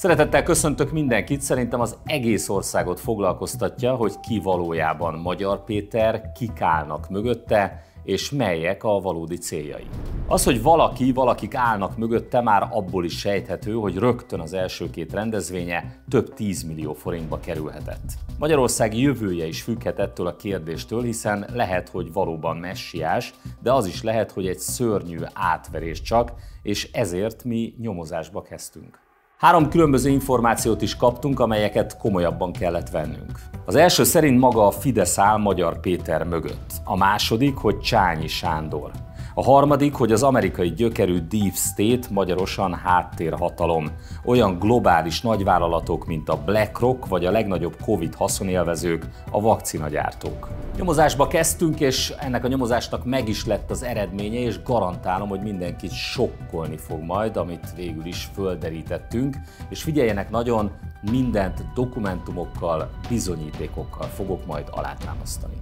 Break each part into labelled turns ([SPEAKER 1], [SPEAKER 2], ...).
[SPEAKER 1] Szeretettel köszöntök mindenkit, szerintem az egész országot foglalkoztatja, hogy ki valójában Magyar Péter, kik állnak mögötte, és melyek a valódi céljai. Az, hogy valaki, valakik állnak mögötte, már abból is sejthető, hogy rögtön az első két rendezvénye több 10 millió forintba kerülhetett. Magyarország jövője is függhet ettől a kérdéstől, hiszen lehet, hogy valóban messiás, de az is lehet, hogy egy szörnyű átverés csak, és ezért mi nyomozásba kezdtünk. Három különböző információt is kaptunk, amelyeket komolyabban kellett vennünk. Az első szerint maga a Fidesz áll Magyar Péter mögött, a második, hogy Csányi Sándor, a harmadik, hogy az amerikai gyökerű Deep State magyarosan háttérhatalom. Olyan globális nagyvállalatok, mint a BlackRock vagy a legnagyobb Covid haszonélvezők, a vakcinagyártók. Nyomozásba kezdtünk, és ennek a nyomozásnak meg is lett az eredménye, és garantálom, hogy mindenkit sokkolni fog majd, amit végül is földerítettünk, és figyeljenek nagyon, mindent dokumentumokkal, bizonyítékokkal fogok majd alátámasztani.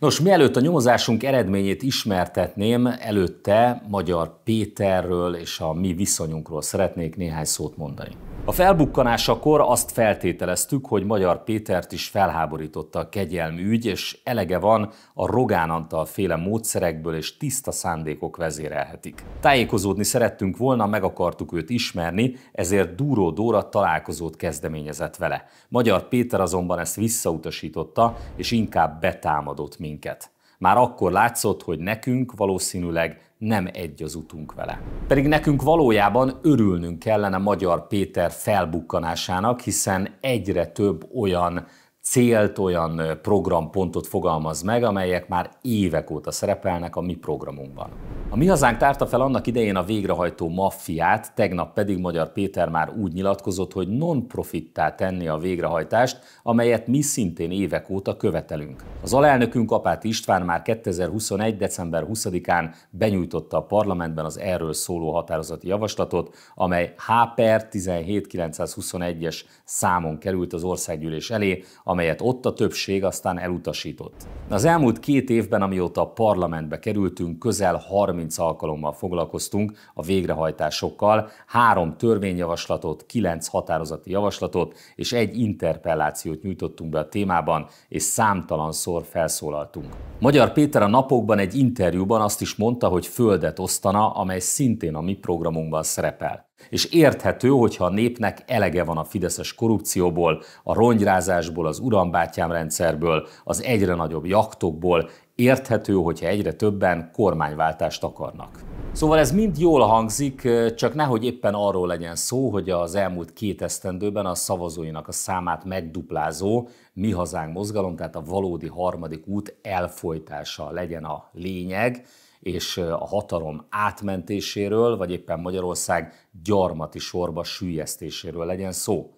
[SPEAKER 1] Nos, mielőtt a nyomozásunk eredményét ismertetném, előtte Magyar Péterről és a mi viszonyunkról szeretnék néhány szót mondani. A felbukkanásakor azt feltételeztük, hogy Magyar Pétert is felháborította a kegyelmi ügy, és elege van a Rogán Antal féle módszerekből és tiszta szándékok vezérelhetik. Tájékozódni szerettünk volna, meg akartuk őt ismerni, ezért Dúró Dóra találkozót kezdeményezett vele. Magyar Péter azonban ezt visszautasította, és inkább betámadott minket. Már akkor látszott, hogy nekünk valószínűleg nem egy az utunk vele. Pedig nekünk valójában örülnünk kellene Magyar Péter felbukkanásának, hiszen egyre több olyan célt, olyan programpontot fogalmaz meg, amelyek már évek óta szerepelnek a mi programunkban. A Mi Hazánk tárta fel annak idején a végrehajtó maffiát, tegnap pedig Magyar Péter már úgy nyilatkozott, hogy non-profittá tenni a végrehajtást, amelyet mi szintén évek óta követelünk. Az alelnökünk Apát István már 2021. december 20-án benyújtotta a parlamentben az erről szóló határozati javaslatot, amely H per 17921-es számon került az országgyűlés elé, amelyet ott a többség aztán elutasított. Az elmúlt két évben, amióta a parlamentbe kerültünk, közel 30 30 alkalommal foglalkoztunk a végrehajtásokkal, három törvényjavaslatot, kilenc határozati javaslatot és egy interpellációt nyújtottunk be a témában, és számtalan szor felszólaltunk. Magyar Péter a napokban egy interjúban azt is mondta, hogy földet osztana, amely szintén a mi programunkban szerepel. És érthető, hogyha a népnek elege van a fideszes korrupcióból, a rongyrázásból, az urambátyám rendszerből, az egyre nagyobb jaktokból, érthető, hogyha egyre többen kormányváltást akarnak. Szóval ez mind jól hangzik, csak nehogy éppen arról legyen szó, hogy az elmúlt két esztendőben a szavazóinak a számát megduplázó Mi Hazánk mozgalom, tehát a valódi harmadik út elfolytása legyen a lényeg, és a hatalom átmentéséről, vagy éppen Magyarország gyarmati sorba sűjesztéséről legyen szó.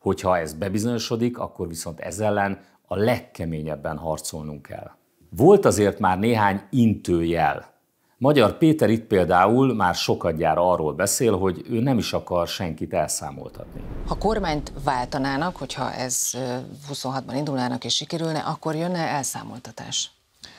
[SPEAKER 1] Hogyha ez bebizonyosodik, akkor viszont ez ellen a legkeményebben harcolnunk kell. Volt azért már néhány intőjel. Magyar Péter itt például már sokadjára arról beszél, hogy ő nem is akar senkit elszámoltatni. Ha kormányt váltanának, hogyha ez 26-ban indulnának és sikerülne, akkor jönne elszámoltatás.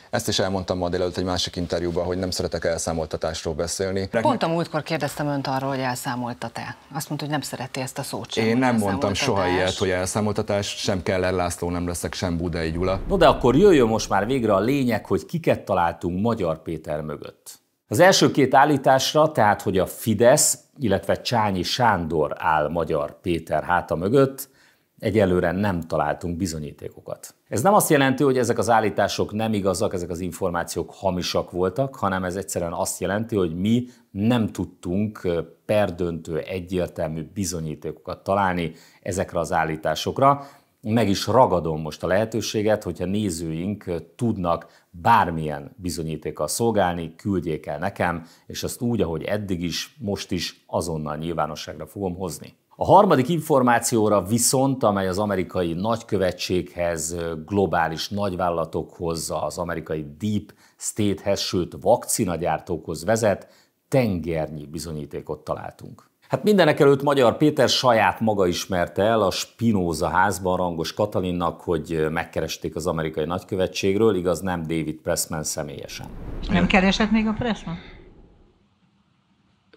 [SPEAKER 1] Ezt is elmondtam ma délelőtt egy másik interjúban, hogy nem szeretek elszámoltatásról beszélni. Pont a múltkor kérdeztem önt arról, hogy elszámoltat-e. Azt mondta, hogy nem szereti ezt a szót sem. Én nem mondtam soha ilyet, hogy elszámoltatás, sem Keller László nem leszek, sem Budai Gyula. No de akkor jöjjön most már végre a lényeg, hogy kiket találtunk Magyar Péter mögött. Az első két állításra, tehát hogy a Fidesz, illetve Csányi Sándor áll Magyar Péter háta mögött, Egyelőre nem találtunk bizonyítékokat. Ez nem azt jelenti, hogy ezek az állítások nem igazak, ezek az információk hamisak voltak, hanem ez egyszerűen azt jelenti, hogy mi nem tudtunk perdöntő, egyértelmű bizonyítékokat találni ezekre az állításokra. Meg is ragadom most a lehetőséget, hogyha nézőink tudnak bármilyen bizonyítékkal szolgálni, küldjék el nekem, és azt úgy, ahogy eddig is, most is azonnal nyilvánosságra fogom hozni. A harmadik információra viszont, amely az amerikai nagykövetséghez, globális nagyvállalatokhoz, az amerikai Deep State-hez, sőt vakcinagyártókhoz vezet, tengernyi bizonyítékot találtunk. Hát mindenek előtt Magyar Péter saját maga ismerte el a Spinoza házban Rangos Katalinnak, hogy megkeresték az amerikai nagykövetségről, igaz nem David Pressman személyesen. Nem keresett még a Pressman?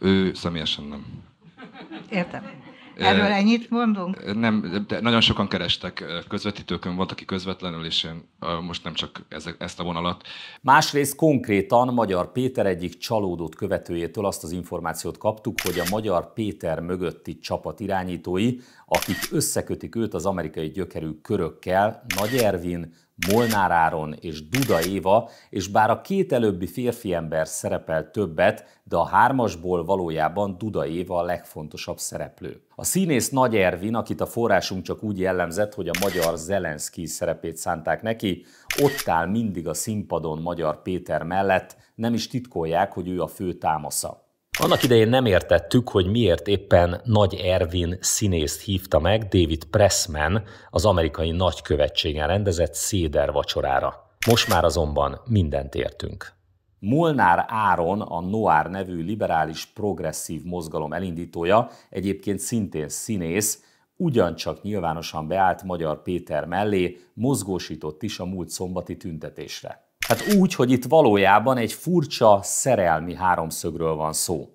[SPEAKER 1] Ő személyesen nem. Értem.
[SPEAKER 2] Erről ennyit
[SPEAKER 1] mondunk? Nem, de nagyon sokan kerestek közvetítőkön, volt, aki közvetlenül, és én most nem csak ezt a vonalat. Másrészt konkrétan Magyar Péter egyik csalódott követőjétől azt az információt kaptuk, hogy a Magyar Péter mögötti csapat irányítói, akik összekötik őt az amerikai gyökerű körökkel, Nagy Ervin, Molnár Áron és Duda Éva, és bár a két előbbi férfiember szerepel többet, de a hármasból valójában Duda Éva a legfontosabb szereplő. A színész Nagy Ervin, akit a forrásunk csak úgy jellemzett, hogy a magyar Zelenszky szerepét szánták neki, ott áll mindig a színpadon Magyar Péter mellett, nem is titkolják, hogy ő a fő támasza. Annak idején nem értettük, hogy miért éppen Nagy Ervin színészt hívta meg David Pressman az amerikai nagykövetségen rendezett széder vacsorára. Most már azonban mindent értünk. Molnár Áron, a Noár nevű liberális progresszív mozgalom elindítója, egyébként szintén színész, ugyancsak nyilvánosan beállt Magyar Péter mellé, mozgósított is a múlt szombati tüntetésre. Hát úgy, hogy itt valójában egy furcsa szerelmi háromszögről van szó.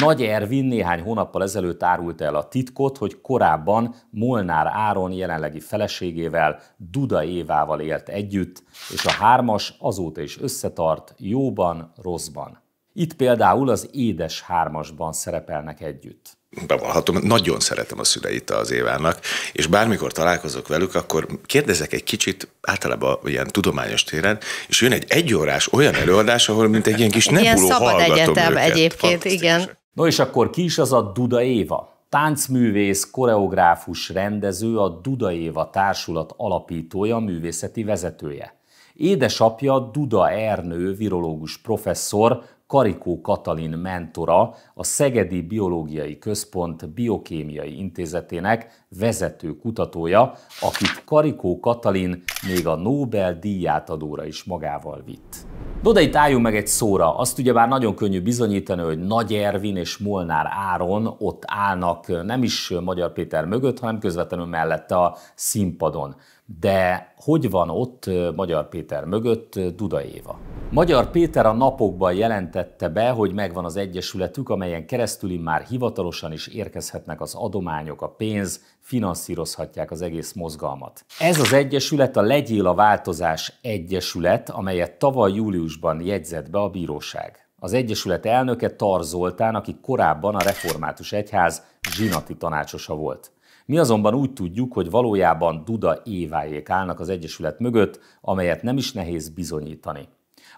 [SPEAKER 1] Nagy Ervin néhány hónappal ezelőtt árult el a titkot, hogy korábban Molnár Áron jelenlegi feleségével, Duda Évával élt együtt, és a hármas azóta is összetart jóban, rosszban. Itt például az Édes hármasban szerepelnek együtt bevallhatom, nagyon szeretem a szüleit az Évának, és bármikor találkozok velük, akkor kérdezek egy kicsit, általában ilyen tudományos téren, és jön egy egyórás olyan előadás, ahol mint egy ilyen kis nebuló ilyen szabad egyetem őket. egyébként, igen. No és akkor ki is az a Duda Éva? Táncművész, koreográfus, rendező, a Duda Éva társulat alapítója, művészeti vezetője. Édesapja Duda Ernő, virológus professzor, Karikó Katalin mentora, a Szegedi Biológiai Központ Biokémiai Intézetének vezető kutatója, akit Karikó Katalin még a Nobel díjátadóra is magával vitt. No, de itt álljunk meg egy szóra. Azt ugye már nagyon könnyű bizonyítani, hogy Nagy Ervin és Molnár Áron ott állnak nem is Magyar Péter mögött, hanem közvetlenül mellette a színpadon. De hogy van ott Magyar Péter mögött Duda Éva? Magyar Péter a napokban jelentette be, hogy megvan az egyesületük, amelyen keresztül már hivatalosan is érkezhetnek az adományok, a pénz, finanszírozhatják az egész mozgalmat. Ez az egyesület a Legyél a Változás Egyesület, amelyet tavaly júliusban jegyzett be a bíróság. Az Egyesület elnöke Tar Zoltán, aki korábban a Református Egyház zsinati tanácsosa volt. Mi azonban úgy tudjuk, hogy valójában Duda Éváék állnak az Egyesület mögött, amelyet nem is nehéz bizonyítani.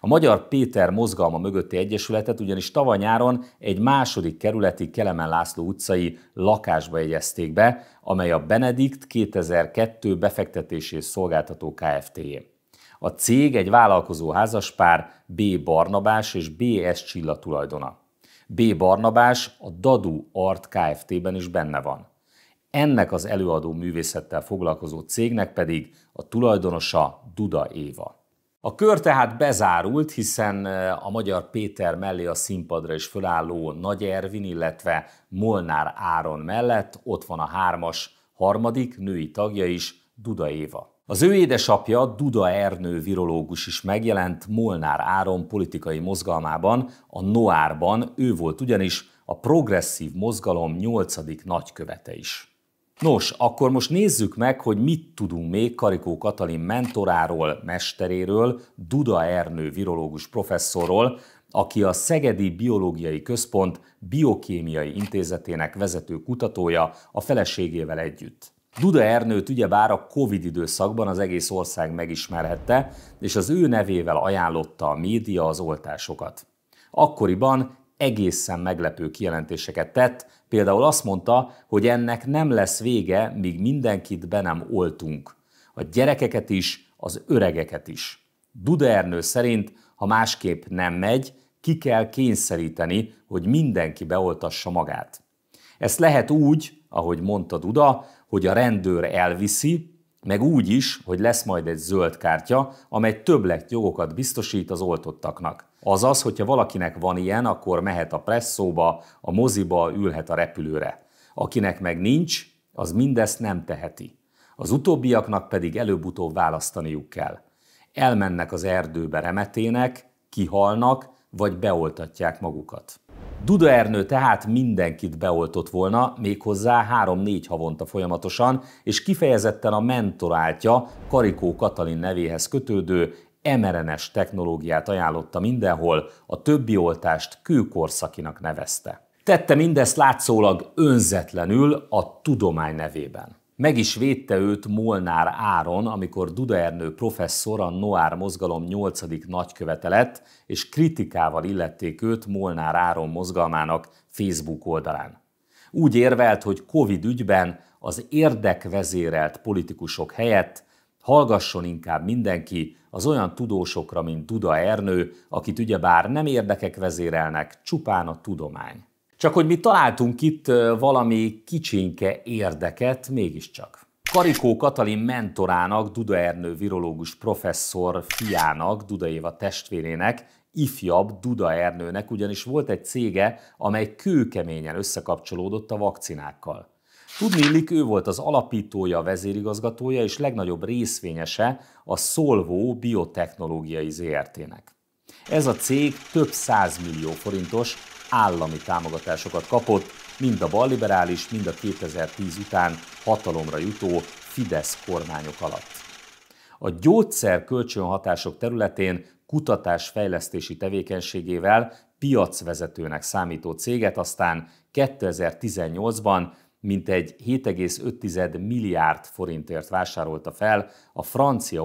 [SPEAKER 1] A Magyar Péter mozgalma mögötti egyesületet ugyanis tavaly nyáron egy második kerületi Kelemen László utcai lakásba jegyezték be, amely a Benedikt 2002 befektetési szolgáltató Kft-jé. A cég egy vállalkozó házaspár B. Barnabás és B S. Csilla tulajdona. B. Barnabás a Dadu Art Kft-ben is benne van ennek az előadó művészettel foglalkozó cégnek pedig a tulajdonosa Duda Éva. A kör tehát bezárult, hiszen a magyar Péter mellé a színpadra is fölálló Nagy Ervin, illetve Molnár Áron mellett ott van a hármas harmadik női tagja is, Duda Éva. Az ő édesapja, Duda Ernő virológus is megjelent Molnár Áron politikai mozgalmában, a Noárban, ő volt ugyanis a progresszív mozgalom nyolcadik nagykövete is. Nos, akkor most nézzük meg, hogy mit tudunk még Karikó Katalin mentoráról, mesteréről, Duda Ernő virológus professzorról, aki a Szegedi Biológiai Központ Biokémiai Intézetének vezető kutatója a feleségével együtt. Duda Ernőt ugyebár a Covid időszakban az egész ország megismerhette, és az ő nevével ajánlotta a média az oltásokat. Akkoriban egészen meglepő kijelentéseket tett, például azt mondta, hogy ennek nem lesz vége, míg mindenkit be nem oltunk. A gyerekeket is, az öregeket is. Duda Ernő szerint, ha másképp nem megy, ki kell kényszeríteni, hogy mindenki beoltassa magát. Ezt lehet úgy, ahogy mondta Duda, hogy a rendőr elviszi, meg úgy is, hogy lesz majd egy zöld kártya, amely többlet jogokat biztosít az oltottaknak. Azaz, hogyha valakinek van ilyen, akkor mehet a presszóba, a moziba, ülhet a repülőre. Akinek meg nincs, az mindezt nem teheti. Az utóbbiaknak pedig előbb-utóbb választaniuk kell. Elmennek az erdőbe remetének, kihalnak, vagy beoltatják magukat. Duda Ernő tehát mindenkit beoltott volna, méghozzá 3-4 havonta folyamatosan, és kifejezetten a mentoráltja Karikó Katalin nevéhez kötődő mRNS er technológiát ajánlotta mindenhol, a többi oltást kőkorszakinak nevezte. Tette mindezt látszólag önzetlenül a tudomány nevében. Meg is védte őt Molnár Áron, amikor Duda Ernő professzor a Noár mozgalom 8. nagykövete lett, és kritikával illették őt Molnár Áron mozgalmának Facebook oldalán. Úgy érvelt, hogy Covid ügyben az érdekvezérelt politikusok helyett hallgasson inkább mindenki az olyan tudósokra, mint Duda Ernő, akit ugyebár nem érdekek vezérelnek, csupán a tudomány. Csak hogy mi találtunk itt valami kicsinke érdeket mégiscsak. Karikó Katalin mentorának, Duda Ernő virológus professzor fiának, Duda Éva testvérének, ifjabb Duda Ernőnek ugyanis volt egy cége, amely kőkeményen összekapcsolódott a vakcinákkal. Tudni illik, ő volt az alapítója, vezérigazgatója és legnagyobb részvényese a Solvó biotechnológiai ZRT-nek. Ez a cég több 100 millió forintos állami támogatásokat kapott, mind a balliberális, mind a 2010 után hatalomra jutó Fidesz kormányok alatt. A gyógyszer kölcsönhatások területén kutatás-fejlesztési tevékenységével piacvezetőnek számító céget aztán 2018-ban mintegy 7,5 milliárd forintért vásárolta fel a francia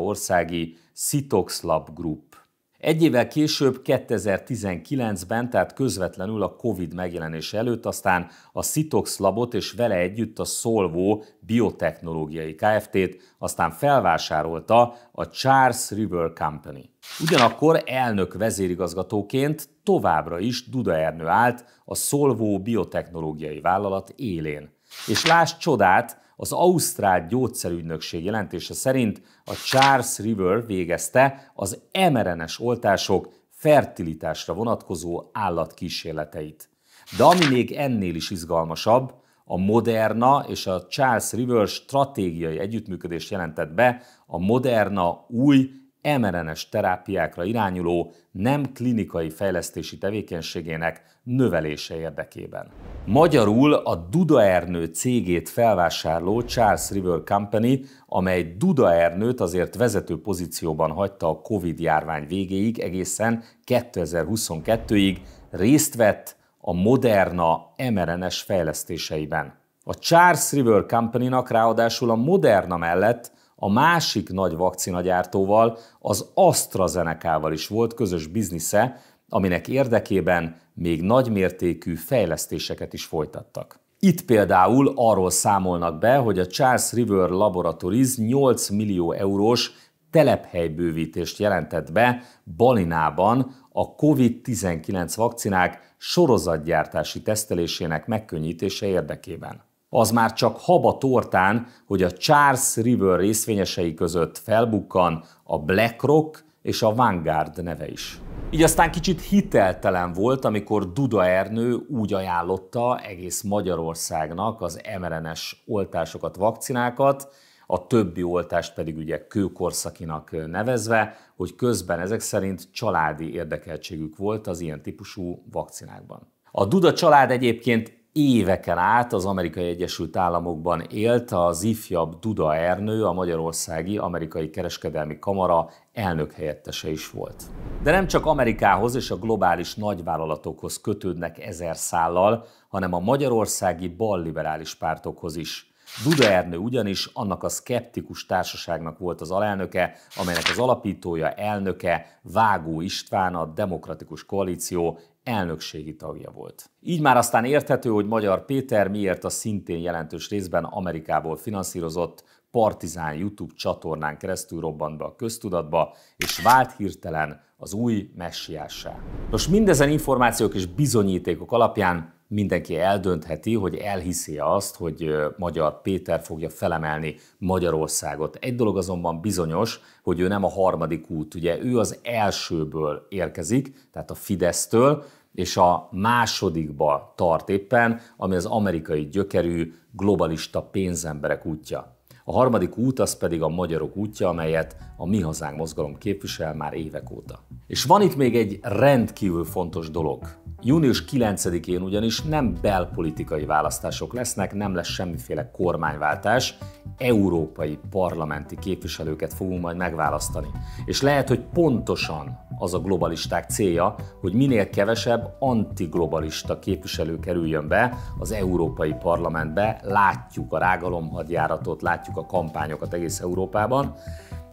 [SPEAKER 1] Citox Lab Group. Egy évvel később, 2019-ben, tehát közvetlenül a COVID megjelenése előtt, aztán a Citox Labot és vele együtt a Solvo biotechnológiai Kft-t, aztán felvásárolta a Charles River Company. Ugyanakkor elnök vezérigazgatóként továbbra is Duda Ernő állt a Solvo biotechnológiai vállalat élén. És láss csodát, az Ausztrál Gyógyszerügynökség jelentése szerint a Charles River végezte az mrna oltások fertilitásra vonatkozó állatkísérleteit. De ami még ennél is izgalmasabb, a Moderna és a Charles River stratégiai együttműködést jelentett be a Moderna új mRNS terápiákra irányuló nem klinikai fejlesztési tevékenységének növelése érdekében. Magyarul a Dudaernő cégét felvásárló Charles River Company, amely Dudaernőt azért vezető pozícióban hagyta a Covid járvány végéig egészen 2022-ig, részt vett a Moderna mRNS fejlesztéseiben. A Charles River Company-nak ráadásul a Moderna mellett a másik nagy vakcinagyártóval, az AstraZeneca-val is volt közös biznisze, aminek érdekében még nagymértékű fejlesztéseket is folytattak. Itt például arról számolnak be, hogy a Charles River Laboratories 8 millió eurós telephelybővítést jelentett be Balinában a COVID-19 vakcinák sorozatgyártási tesztelésének megkönnyítése érdekében az már csak haba tortán, hogy a Charles River részvényesei között felbukkan a BlackRock és a Vanguard neve is. Így aztán kicsit hiteltelen volt, amikor Duda Ernő úgy ajánlotta egész Magyarországnak az mRNS oltásokat, vakcinákat, a többi oltást pedig ugye kőkorszakinak nevezve, hogy közben ezek szerint családi érdekeltségük volt az ilyen típusú vakcinákban. A Duda család egyébként éveken át az Amerikai Egyesült Államokban élt az ifjabb Duda Ernő, a Magyarországi Amerikai Kereskedelmi Kamara elnök helyettese is volt. De nem csak Amerikához és a globális nagyvállalatokhoz kötődnek ezer szállal, hanem a magyarországi balliberális pártokhoz is. Duda Ernő ugyanis annak a szkeptikus társaságnak volt az alelnöke, amelynek az alapítója, elnöke Vágó István a Demokratikus Koalíció elnökségi tagja volt. Így már aztán érthető, hogy Magyar Péter miért a szintén jelentős részben Amerikából finanszírozott Partizán YouTube csatornán keresztül robbant be a köztudatba, és vált hirtelen az új messiássá. Most mindezen információk és bizonyítékok alapján mindenki eldöntheti, hogy elhiszi azt, hogy Magyar Péter fogja felemelni Magyarországot. Egy dolog azonban bizonyos, hogy ő nem a harmadik út, ugye ő az elsőből érkezik, tehát a Fidesztől, és a másodikba tart éppen, ami az amerikai gyökerű globalista pénzemberek útja. A harmadik út az pedig a magyarok útja, amelyet a Mi Hazánk mozgalom képvisel már évek óta. És van itt még egy rendkívül fontos dolog, Június 9-én ugyanis nem belpolitikai választások lesznek, nem lesz semmiféle kormányváltás, európai parlamenti képviselőket fogunk majd megválasztani. És lehet, hogy pontosan az a globalisták célja, hogy minél kevesebb antiglobalista képviselő kerüljön be az európai parlamentbe, látjuk a rágalomhadjáratot, látjuk a kampányokat egész Európában,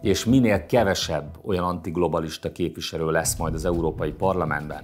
[SPEAKER 1] és minél kevesebb olyan antiglobalista képviselő lesz majd az Európai Parlamentben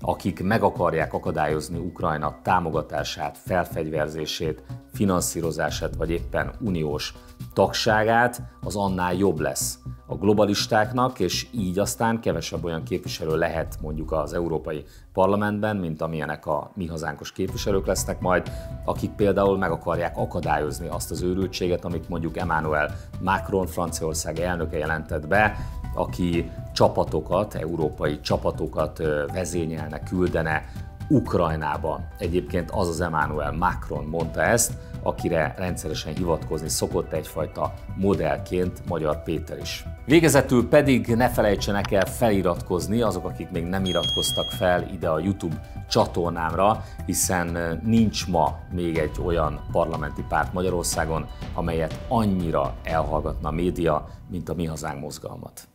[SPEAKER 1] akik meg akarják akadályozni Ukrajna támogatását, felfegyverzését, finanszírozását vagy éppen uniós tagságát, az annál jobb lesz a globalistáknak, és így aztán kevesebb olyan képviselő lehet mondjuk az Európai Parlamentben, mint amilyenek a mi hazánkos képviselők lesznek majd, akik például meg akarják akadályozni azt az őrültséget, amit mondjuk Emmanuel Macron, Franciaország elnöke jelentett be, aki csapatokat, európai csapatokat vezényelne, küldene Ukrajnába. Egyébként az az Emmanuel Macron mondta ezt, akire rendszeresen hivatkozni szokott egyfajta modellként Magyar Péter is. Végezetül pedig ne felejtsenek el feliratkozni azok, akik még nem iratkoztak fel ide a YouTube csatornámra, hiszen nincs ma még egy olyan parlamenti párt Magyarországon, amelyet annyira elhallgatna a média, mint a Mi Hazánk mozgalmat.